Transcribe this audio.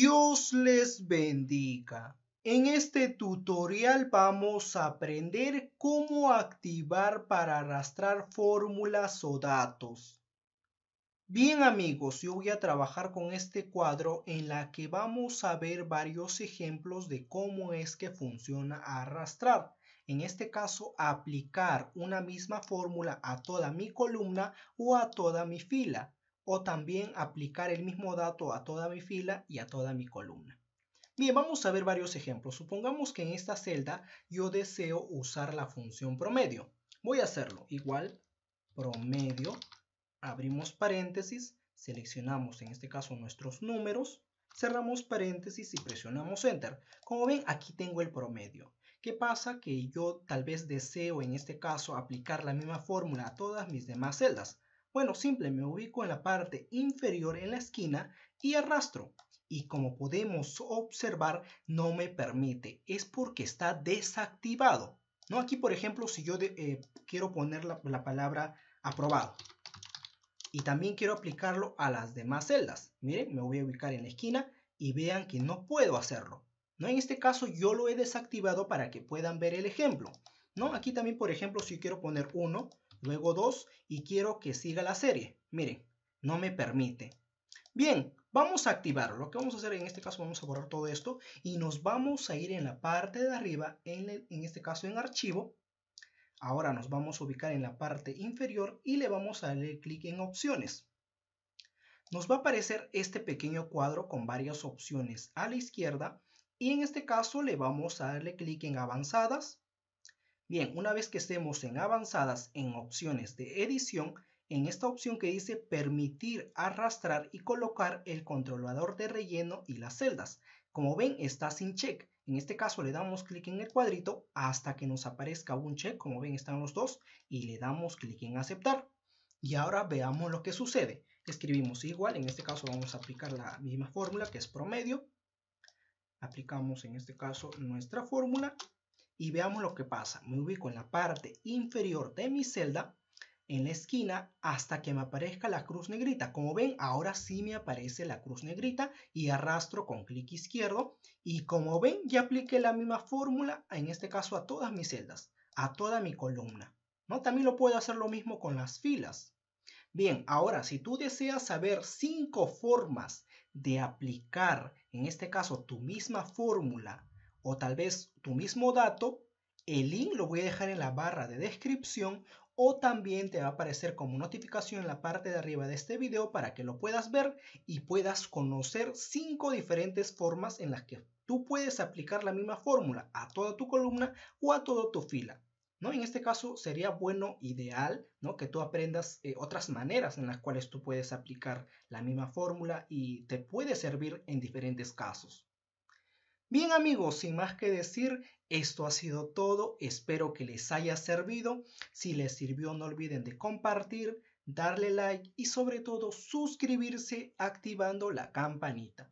Dios les bendiga. En este tutorial vamos a aprender cómo activar para arrastrar fórmulas o datos. Bien amigos, yo voy a trabajar con este cuadro en la que vamos a ver varios ejemplos de cómo es que funciona arrastrar. En este caso, aplicar una misma fórmula a toda mi columna o a toda mi fila o también aplicar el mismo dato a toda mi fila y a toda mi columna. Bien, vamos a ver varios ejemplos. Supongamos que en esta celda yo deseo usar la función promedio. Voy a hacerlo. Igual, promedio, abrimos paréntesis, seleccionamos en este caso nuestros números, cerramos paréntesis y presionamos Enter. Como ven, aquí tengo el promedio. ¿Qué pasa? Que yo tal vez deseo en este caso aplicar la misma fórmula a todas mis demás celdas. Bueno, simple, me ubico en la parte inferior en la esquina y arrastro. Y como podemos observar, no me permite. Es porque está desactivado. ¿no? Aquí, por ejemplo, si yo eh, quiero poner la, palabra aprobado. Y también quiero aplicarlo a las demás celdas. Miren, me voy a ubicar en la esquina y vean que no puedo hacerlo. ¿no? En este caso yo lo he desactivado para que puedan ver el ejemplo. ¿no? Aquí también, por ejemplo, si quiero poner 1, luego dos y quiero que siga la serie. Miren, no me permite. Bien, vamos a activarlo. Lo que vamos a hacer en este caso, vamos a borrar todo esto y nos vamos a ir en la parte de arriba, en, en este caso en archivo. Ahora nos vamos a ubicar en la parte inferior y le vamos a darle clic en opciones. Nos va a aparecer este pequeño cuadro con varias opciones a la izquierda y en este caso le vamos a darle clic en avanzadas Bien, una vez que estemos en avanzadas en opciones de edición, en esta opción que dice permitir arrastrar y colocar el controlador de relleno y las celdas. Como ven está sin check, en este caso le damos clic en el cuadrito hasta que nos aparezca un check, como ven están los dos, y le damos clic en aceptar. Y ahora veamos lo que sucede. Escribimos igual, en este caso vamos a aplicar la misma fórmula que es promedio. Aplicamos en este caso nuestra fórmula y veamos lo que pasa. Me ubico en la parte inferior de mi celda, en la esquina, hasta que me aparezca la cruz negrita. Como ven, ahora sí me aparece la cruz negrita y arrastro con clic izquierdo. Y como ven, ya apliqué la misma fórmula, en este caso a todas mis celdas, a toda mi columna. ¿no? También lo puedo hacer lo mismo con las filas. Bien, ahora si tú deseas saber cinco formas de aplicar, en este caso tu misma fórmula, o tal vez tu mismo dato, el link lo voy a dejar en la barra de descripción o también te va a aparecer como notificación en la parte de arriba de este video para que lo puedas ver y puedas conocer cinco diferentes formas en las que tú puedes aplicar la misma fórmula a toda tu columna o a toda tu fila. ¿no? En este caso sería bueno, ideal, ¿no? que tú aprendas eh, otras maneras en las cuales tú puedes aplicar la misma fórmula y te puede servir en diferentes casos. Bien amigos, sin más que decir, esto ha sido todo. Espero que les haya servido. Si les sirvió, no olviden de compartir, darle like y sobre todo suscribirse activando la campanita.